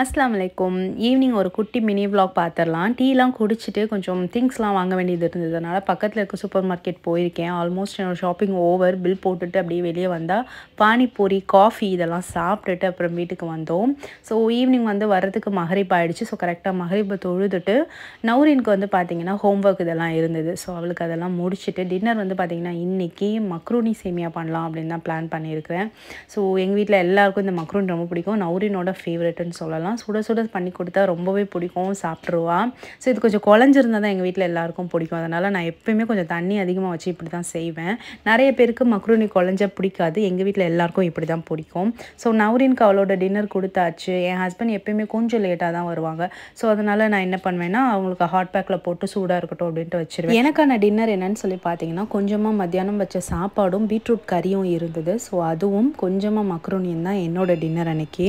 அஸ்லாம் வலைக்கும் ஈவினிங் ஒரு குட்டி மினி விளாக் பார்த்துடலாம் டீலாம் குடிச்சிட்டு கொஞ்சம் திங்ஸ்லாம் வாங்க வேண்டியது இருந்ததுனால பக்கத்தில் இருக்க சூப்பர் மார்க்கெட் போயிருக்கேன் ஆல்மோஸ்ட் என்னோடய ஷாப்பிங் ஓவர் பில் போட்டுட்டு அப்படியே வெளியே வந்தால் பானிபூரி காஃபி இதெல்லாம் சாப்பிட்டுட்டு அப்புறம் வீட்டுக்கு வந்தோம் ஸோ ஈவினிங் வந்து வர்றதுக்கு மகரிப் ஆகிடுச்சு ஸோ கரெக்டாக மகரிப்பை தொழுதுட்டு நௌரினுக்கு வந்து பார்த்திங்கன்னா ஹோம்ஒர்க் இதெல்லாம் இருந்தது ஸோ அவளுக்கு அதெல்லாம் முடிச்சுட்டு டின்னர் வந்து பார்த்திங்கன்னா இன்றைக்கி மக்ரூனி சேமியா பண்ணலாம் அப்படின்னு தான் பிளான் பண்ணியிருக்கிறேன் ஸோ எங்கள் வீட்டில் எல்லாேருக்கும் இந்த மக்ரூன் ரொம்ப பிடிக்கும் நௌரினோட ஃபேவரெட்டுன்னு சொல்லலாம் அவளுக்குலாம் சுட சுட பண்ணி கொடுத்தா ரொம்பவே பிடிக்கும் சாப்பிட்ருவா ஸோ இது கொஞ்சம் குழஞ்சிருந்தால் தான் எங்கள் வீட்டில் எல்லாருக்கும் பிடிக்கும் அதனால் நான் எப்போயுமே கொஞ்சம் தண்ணி அதிகமாக வச்சு இப்படி தான் செய்வேன் நிறைய பேருக்கு மக்ருனி குழஞ்ச பிடிக்காது எங்கள் வீட்டில் எல்லாருக்கும் இப்படி தான் பிடிக்கும் ஸோ நவரின் அவளோட டின்னர் கொடுத்தாச்சு என் ஹஸ்பண்ட் எப்போயுமே கொஞ்சம் லேட்டாக தான் வருவாங்க ஸோ அதனால் நான் என்ன பண்ணுவேன்னா அவங்களுக்கு ஹாட் பேக்கில் போட்டு சூடாக இருக்கட்டும் அப்படின்ட்டு வச்சுருவேன் எனக்கான டின்னர் என்னன்னு சொல்லி பார்த்தீங்கன்னா கொஞ்சமாக மத்தியானம் வச்ச சாப்பாடும் பீட்ரூட் கறியும் இருந்தது ஸோ அதுவும் கொஞ்சமாக மக்ரோனியும் தான் என்னோடய டின்னர் அன்னைக்கு